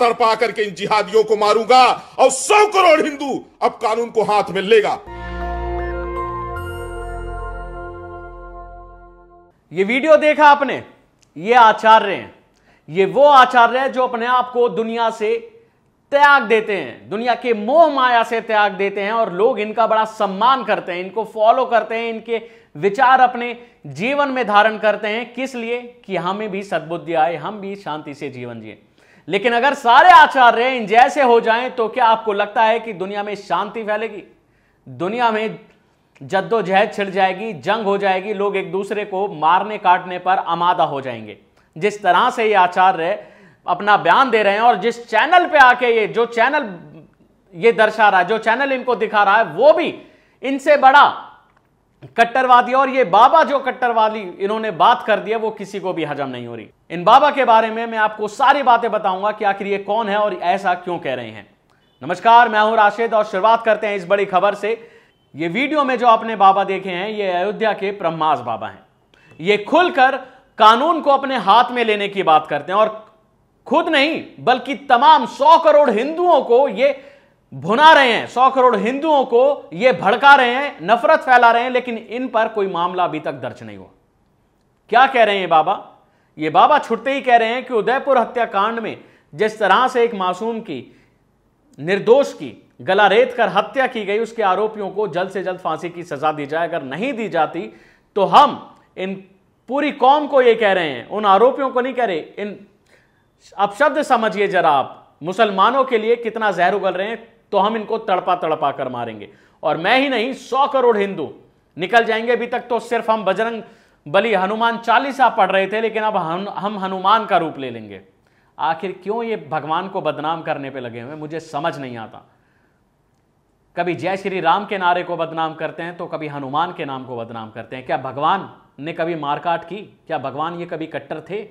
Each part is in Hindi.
तड़पा करके इन जिहादियों को मारूंगा और सौ करोड़ हिंदू अब कानून को हाथ में लेगा ये वीडियो देखा आपने ये आचार्य हैं ये वो आचार्य हैं जो अपने आप को दुनिया से त्याग देते हैं दुनिया के मोह माया से त्याग देते हैं और लोग इनका बड़ा सम्मान करते हैं इनको फॉलो करते हैं इनके विचार अपने जीवन में धारण करते हैं किस लिए कि हमें भी सद्बुद्धि आए हम भी शांति से जीवन जिए लेकिन अगर सारे आचार्य इन जैसे हो जाएं तो क्या आपको लगता है कि दुनिया में शांति फैलेगी दुनिया में जद्दोजहद छिड़ जाएगी जंग हो जाएगी लोग एक दूसरे को मारने काटने पर आमादा हो जाएंगे जिस तरह से ये आचार्य अपना बयान दे रहे हैं और जिस चैनल पे आके ये जो चैनल ये दर्शा रहा है जो चैनल इनको दिखा रहा है वो भी इनसे बड़ा कट्टरवादी और ये बाबा जो कट्टरवादी इन्होंने बात कर दिया वो किसी को भी हजम नहीं हो रही इन बाबा के बारे में मैं आपको सारी बातें बताऊंगा कि आखिर ये कौन है और ऐसा क्यों कह रहे हैं नमस्कार मैं हूं राशिद और शुरुआत करते हैं इस बड़ी खबर से ये वीडियो में जो आपने बाबा देखे हैं ये अयोध्या के ब्रह्मास बाबा हैं ये खुलकर कानून को अपने हाथ में लेने की बात करते हैं और खुद नहीं बल्कि तमाम सौ करोड़ हिंदुओं को ये भुना रहे हैं सौ करोड़ हिंदुओं को ये भड़का रहे हैं नफरत फैला रहे हैं लेकिन इन पर कोई मामला अभी तक दर्ज नहीं हुआ क्या कह रहे हैं बाबा ये बाबा छुटते ही कह रहे हैं कि उदयपुर हत्याकांड में जिस तरह से एक मासूम की निर्दोष की गला रेत कर हत्या की गई उसके आरोपियों को जल्द से जल्द फांसी की सजा दी जाए अगर नहीं दी जाती तो हम इन पूरी कौम को ये कह रहे हैं उन आरोपियों को नहीं कह रहे इन अपशब्द समझिए जरा आप मुसलमानों के लिए कितना जहर उगल रहे हैं तो हम इनको तड़पा तड़पा कर मारेंगे और मैं ही नहीं सौ करोड़ हिंदू निकल जाएंगे अभी तक तो सिर्फ हम बजरंग बली हनुमान चालीसा पढ़ रहे थे लेकिन अब हम हम हनुमान का रूप ले लेंगे आखिर क्यों ये भगवान को बदनाम करने पे लगे हुए मुझे समझ नहीं आता कभी जय श्री राम के नारे को बदनाम करते हैं तो कभी हनुमान के नाम को बदनाम करते हैं क्या भगवान ने कभी मारकाट की क्या भगवान ये कभी कट्टर थे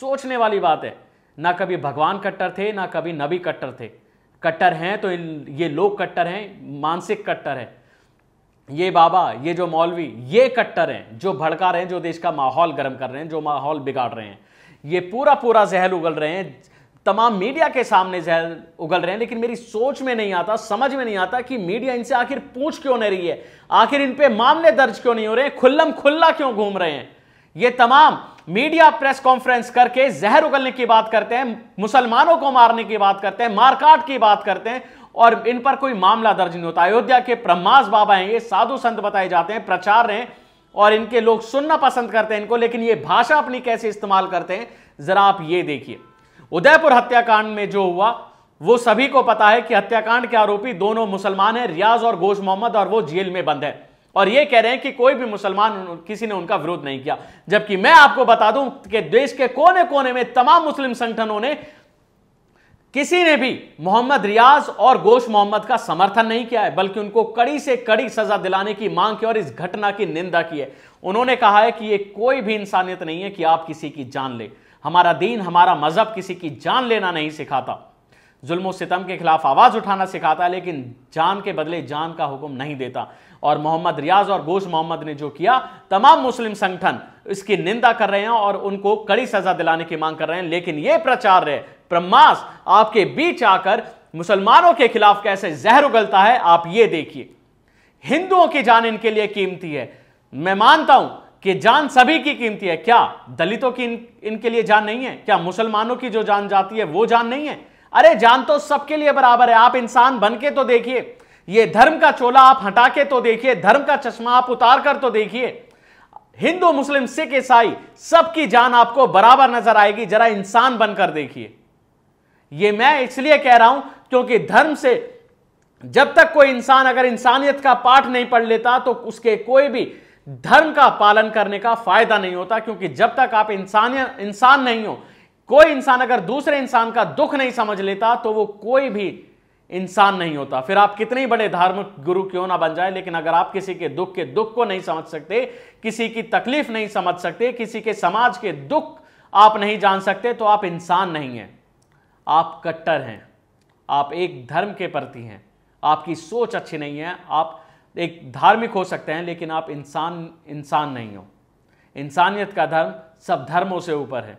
सोचने वाली बात है ना कभी भगवान कट्टर थे ना कभी नबी कट्टर थे कट्टर हैं तो इन ये लोग कट्टर हैं मानसिक कट्टर है ये बाबा ये जो मौलवी ये कट्टर हैं जो भड़का रहे हैं जो देश का माहौल गर्म कर रहे हैं जो माहौल बिगाड़ रहे हैं ये पूरा पूरा जहर उगल रहे हैं तमाम मीडिया के सामने जहर उगल रहे हैं लेकिन मेरी सोच में नहीं आता समझ में नहीं आता कि मीडिया इनसे आखिर पूछ क्यों नहीं रही है आखिर इन पे मामले दर्ज क्यों नहीं हो रहे हैं खुल्लम खुल्ला क्यों घूम रहे हैं ये तमाम मीडिया प्रेस कॉन्फ्रेंस करके जहर उगलने की बात करते हैं मुसलमानों को मारने की बात करते हैं मारकाट की बात करते हैं और इन पर कोई मामला दर्ज नहीं होता अयोध्या के ब्रह्मास बाबा हैं ये साधु संत बताए जाते हैं प्रचार हैं और इनके लोग सुनना पसंद करते हैं इनको लेकिन ये भाषा अपनी कैसे इस्तेमाल करते हैं जरा आप ये देखिए उदयपुर हत्याकांड में जो हुआ वो सभी को पता है कि हत्याकांड के आरोपी दोनों मुसलमान हैं रियाज और गोश मोहम्मद और वो जेल में बंद है और ये कह रहे हैं कि कोई भी मुसलमान किसी ने उनका विरोध नहीं किया जबकि मैं आपको बता दूं कि देश के कोने कोने में तमाम मुस्लिम संगठनों ने किसी ने भी मोहम्मद रियाज और गोश मोहम्मद का समर्थन नहीं किया है बल्कि उनको कड़ी से कड़ी सजा दिलाने की मांग की और इस घटना की निंदा की है उन्होंने कहा है कि यह कोई भी इंसानियत नहीं है कि आप किसी की जान ले हमारा दीन हमारा मजहब किसी की जान लेना नहीं सिखाता जुल्म सितम के खिलाफ आवाज़ उठाना सिखाता है लेकिन जान के बदले जान का हुक्म नहीं देता और मोहम्मद रियाज और गोश मोहम्मद ने जो किया तमाम मुस्लिम संगठन इसकी निंदा कर रहे हैं और उनको कड़ी सजा दिलाने की मांग कर रहे हैं लेकिन यह प्रचार है प्रमास आपके बीच आकर मुसलमानों के खिलाफ कैसे जहर उगलता है आप ये देखिए हिंदुओं की जान इनके लिए कीमती है मैं मानता हूं कि जान सभी की कीमती है क्या दलितों की इन, इनके लिए जान नहीं है क्या मुसलमानों की जो जान जाती है वो जान नहीं है अरे जान तो सबके लिए बराबर है आप इंसान बन के तो देखिए ये धर्म का चोला आप हटा के तो देखिए धर्म का चश्मा आप उतार कर तो देखिए हिंदू मुस्लिम सिख ईसाई सबकी जान आपको बराबर नजर आएगी जरा इंसान बनकर देखिए ये मैं इसलिए कह रहा हूं क्योंकि धर्म से जब तक कोई इंसान अगर इंसानियत का पाठ नहीं पढ़ लेता तो उसके कोई भी धर्म का पालन करने का फायदा नहीं होता क्योंकि जब तक आप इंसान इंसान नहीं हो कोई इंसान अगर दूसरे इंसान का दुख नहीं समझ लेता तो वो कोई भी इंसान नहीं होता फिर आप कितने बड़े धार्मिक गुरु क्यों ना बन जाए लेकिन अगर आप किसी के दुख के दुख को नहीं समझ सकते किसी की तकलीफ नहीं समझ सकते किसी के समाज के दुख आप नहीं जान सकते तो आप इंसान नहीं हैं आप कट्टर हैं आप एक धर्म के प्रति हैं आपकी सोच अच्छी नहीं है आप एक धार्मिक हो सकते हैं लेकिन आप इंसान इंसान नहीं हो इंसानियत का धर्म सब धर्मों से ऊपर है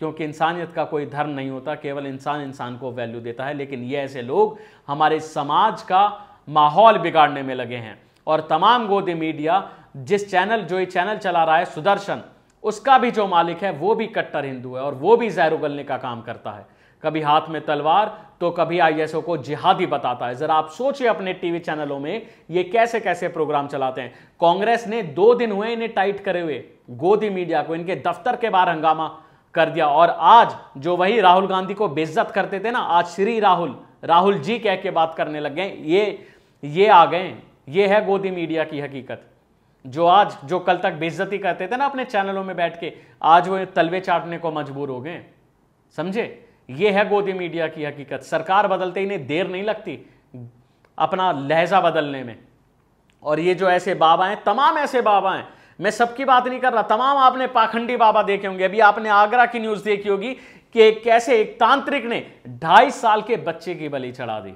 क्योंकि इंसानियत का कोई धर्म नहीं होता केवल इंसान इंसान को वैल्यू देता है लेकिन ये ऐसे लोग हमारे समाज का माहौल बिगाड़ने में लगे हैं और तमाम गोदी मीडिया जिस चैनल जो ये चैनल चला रहा है सुदर्शन उसका भी जो मालिक है वो भी कट्टर हिंदू है और वो भी जहर उगलने का काम करता है कभी हाथ में तलवार तो कभी आईएसओ को जिहादी बताता है जरा आप सोचिए अपने टीवी चैनलों में ये कैसे कैसे प्रोग्राम चलाते हैं कांग्रेस ने दो दिन हुए इन्हें टाइट करे हुए गोदी मीडिया को इनके दफ्तर के बाहर हंगामा कर दिया और आज जो वही राहुल गांधी को बेइज्जत करते थे ना आज श्री राहुल राहुल जी कह के बात करने लग गए ये ये आ गए ये है गोदी मीडिया की हकीकत जो आज जो कल तक बेइज्जती करते थे ना अपने चैनलों में बैठ के आज वो तलवे चाटने को मजबूर हो गए समझे ये है गोदी मीडिया की हकीकत सरकार बदलते इन्हें देर नहीं लगती अपना लहजा बदलने में और ये जो ऐसे बाबा हैं तमाम ऐसे बाबा हैं मैं सबकी बात नहीं कर रहा तमाम आपने पाखंडी बाबा देखे होंगे अभी आपने आगरा की न्यूज देखी होगी कि कैसे एक तांत्रिक ने ढाई साल के बच्चे की बलि चढ़ा दी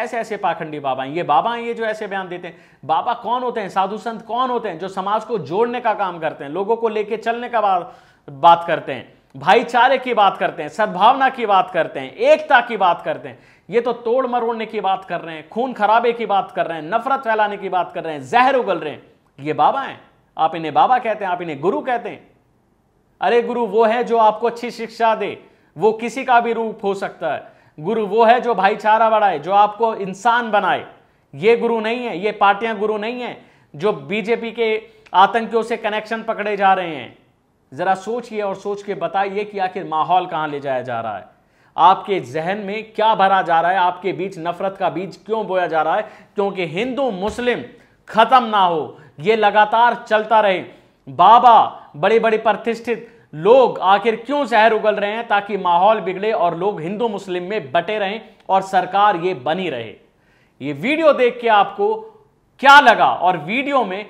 ऐसे ऐसे पाखंडी बाबा हैं ये बाबा हैं ये जो ऐसे बयान देते हैं बाबा कौन होते हैं साधु संत कौन होते हैं जो समाज को जोड़ने का काम करते हैं लोगों को लेके चलने का बा, बात करते हैं भाईचारे की बात करते हैं सद्भावना की बात करते हैं एकता की बात करते हैं ये तो तोड़ मरोड़ने की बात कर रहे हैं खून खराबे की बात कर रहे हैं नफरत फैलाने की बात कर रहे हैं जहर उगल रहे हैं ये बाबा हैं आप इन्हें बाबा कहते हैं आप इन्हें गुरु कहते हैं अरे गुरु वो है जो आपको अच्छी शिक्षा दे वो किसी का भी रूप हो सकता है गुरु वो है जो भाईचारा बढ़ाए जो आपको इंसान बनाए ये गुरु नहीं है ये पार्टियां गुरु नहीं है जो बीजेपी के आतंकियों से कनेक्शन पकड़े जा रहे हैं जरा सोचिए और सोच के बताइए कि आखिर माहौल कहां ले जाया जा रहा है आपके जहन में क्या भरा जा रहा है आपके बीच नफरत का बीज क्यों बोया जा रहा है क्योंकि हिंदू मुस्लिम खत्म ना हो ये लगातार चलता रहे बाबा बड़े बड़े प्रतिष्ठित लोग आखिर क्यों शहर उगल रहे हैं ताकि माहौल बिगड़े और लोग हिंदू मुस्लिम में बटे रहें और सरकार ये बनी रहे ये वीडियो देख के आपको क्या लगा और वीडियो में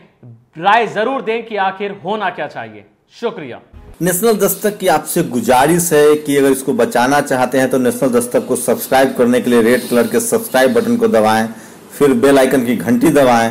राय जरूर दें कि आखिर होना क्या चाहिए शुक्रिया नेशनल दस्तक की आपसे गुजारिश है कि अगर इसको बचाना चाहते हैं तो नेशनल दस्तक को सब्सक्राइब करने के लिए रेड कलर के सब्सक्राइब बटन को दबाएं फिर बेल आइकन की घंटी दबाएं